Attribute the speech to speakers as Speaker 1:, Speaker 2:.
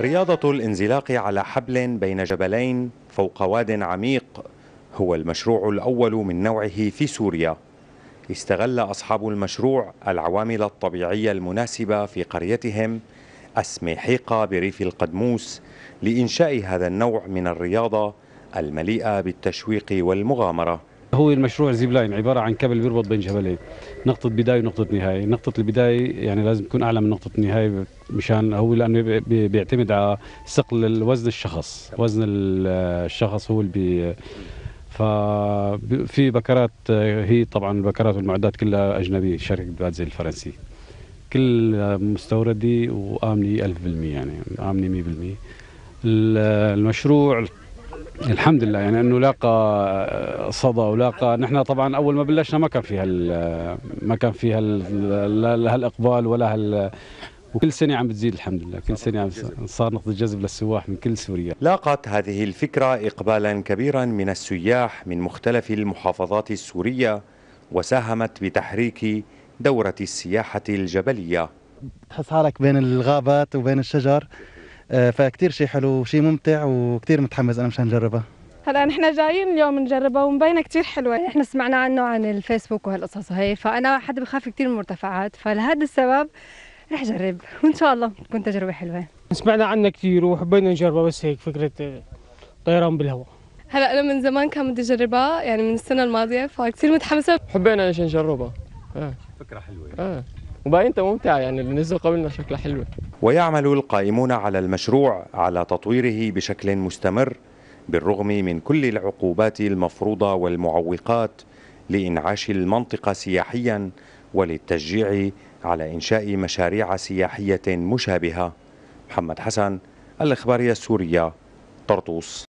Speaker 1: رياضة الانزلاق على حبل بين جبلين فوق واد عميق هو المشروع الأول من نوعه في سوريا استغل أصحاب المشروع العوامل الطبيعية المناسبة في قريتهم أسميحيقة بريف القدموس لإنشاء هذا النوع من الرياضة المليئة بالتشويق والمغامرة
Speaker 2: هو المشروع زيب لاين عباره عن كابل بيربط بين جبلين نقطه بدايه ونقطه نهايه نقطه البدايه يعني لازم تكون اعلى من نقطه النهايه مشان هو لانه بيعتمد على ثقل وزن الشخص وزن الشخص هو اللي ففي بكرات هي طبعا البكرات والمعدات كلها اجنبيه شركه باتزل الفرنسي كل مستوردي وامني 1000% يعني امني 100% المشروع الحمد لله يعني انه لاقى آه، صدى ولاقى نحن طبعا اول ما بلشنا ما كان في آه، ما كان في هالاقبال ولا هال وكل سنة عم بتزيد الحمد لله كل سنة عم صار نقطة جذب للسواح
Speaker 1: من كل سوريا لاقت هذه الفكرة إقبالا كبيرا من السياح من مختلف المحافظات السورية وساهمت بتحريك دورة السياحة الجبلية
Speaker 2: تحس حالك بين الغابات وبين الشجر آه، فكتير شيء حلو وشيء ممتع وكتير متحمس انا مشان نجربها هلا نحن جايين اليوم نجربها ومبينه كثير حلوه احنا سمعنا عنه عن الفيسبوك وهالقصص وهي فانا حدا بخاف كثير من المرتفعات فلهذا السبب رح جرب وان شاء الله تكون تجربه حلوه سمعنا عنها كثير وحبينا نجربها بس هيك فكره آه، طيران بالهواء هلا انا من زمان كان بدي اجربها يعني من السنه الماضيه فكثير متحمسه حبينا ايش نجربها آه. فكره حلوه آه. وبقى انت ممتع يعني بالنسبه لقابلنا شكلها حلوه
Speaker 1: ويعمل القائمون على المشروع على تطويره بشكل مستمر بالرغم من كل العقوبات المفروضه والمعوقات لانعاش المنطقه سياحيا وللتشجيع على انشاء مشاريع سياحيه مشابهه محمد حسن الاخباريه السوريه طرطوس